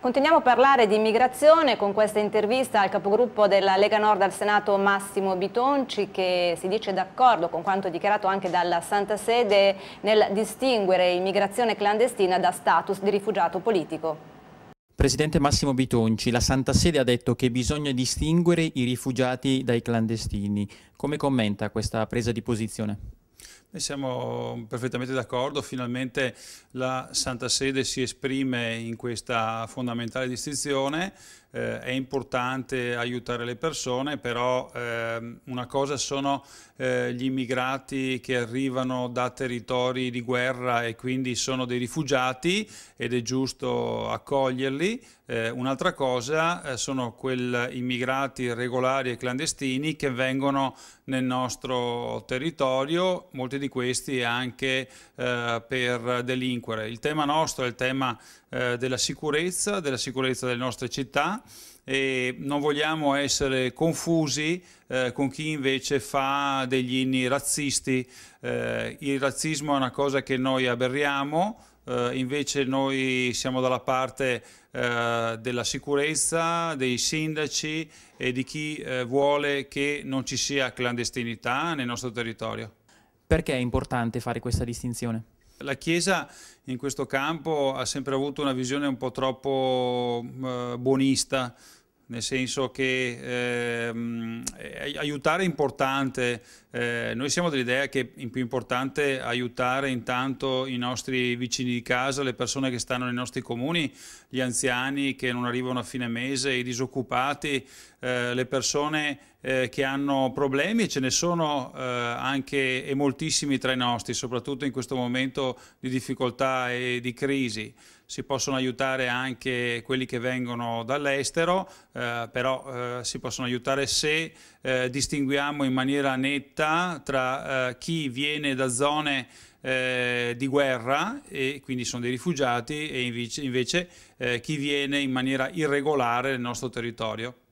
Continuiamo a parlare di immigrazione con questa intervista al capogruppo della Lega Nord al Senato Massimo Bitonci che si dice d'accordo con quanto dichiarato anche dalla Santa Sede nel distinguere immigrazione clandestina da status di rifugiato politico. Presidente Massimo Bitonci, la Santa Sede ha detto che bisogna distinguere i rifugiati dai clandestini. Come commenta questa presa di posizione? Noi siamo perfettamente d'accordo, finalmente la Santa Sede si esprime in questa fondamentale distinzione, eh, è importante aiutare le persone, però eh, una cosa sono eh, gli immigrati che arrivano da territori di guerra e quindi sono dei rifugiati ed è giusto accoglierli, eh, un'altra cosa eh, sono quegli immigrati regolari e clandestini che vengono nel nostro territorio, molti di questi anche eh, per delinquere. Il tema nostro è il tema eh, della sicurezza, della sicurezza delle nostre città, e non vogliamo essere confusi eh, con chi invece fa degli inni razzisti. Eh, il razzismo è una cosa che noi aberriamo, eh, invece noi siamo dalla parte eh, della sicurezza, dei sindaci e di chi eh, vuole che non ci sia clandestinità nel nostro territorio. Perché è importante fare questa distinzione? La Chiesa in questo campo ha sempre avuto una visione un po' troppo eh, buonista, nel senso che ehm, eh, aiutare è importante, eh, noi siamo dell'idea che è più importante aiutare intanto i nostri vicini di casa, le persone che stanno nei nostri comuni, gli anziani che non arrivano a fine mese, i disoccupati, eh, le persone eh, che hanno problemi e ce ne sono eh, anche e moltissimi tra i nostri, soprattutto in questo momento di difficoltà e di crisi si possono aiutare anche quelli che vengono dall'estero, eh, però eh, si possono aiutare se eh, distinguiamo in maniera netta tra eh, chi viene da zone eh, di guerra e quindi sono dei rifugiati e invece, invece eh, chi viene in maniera irregolare nel nostro territorio.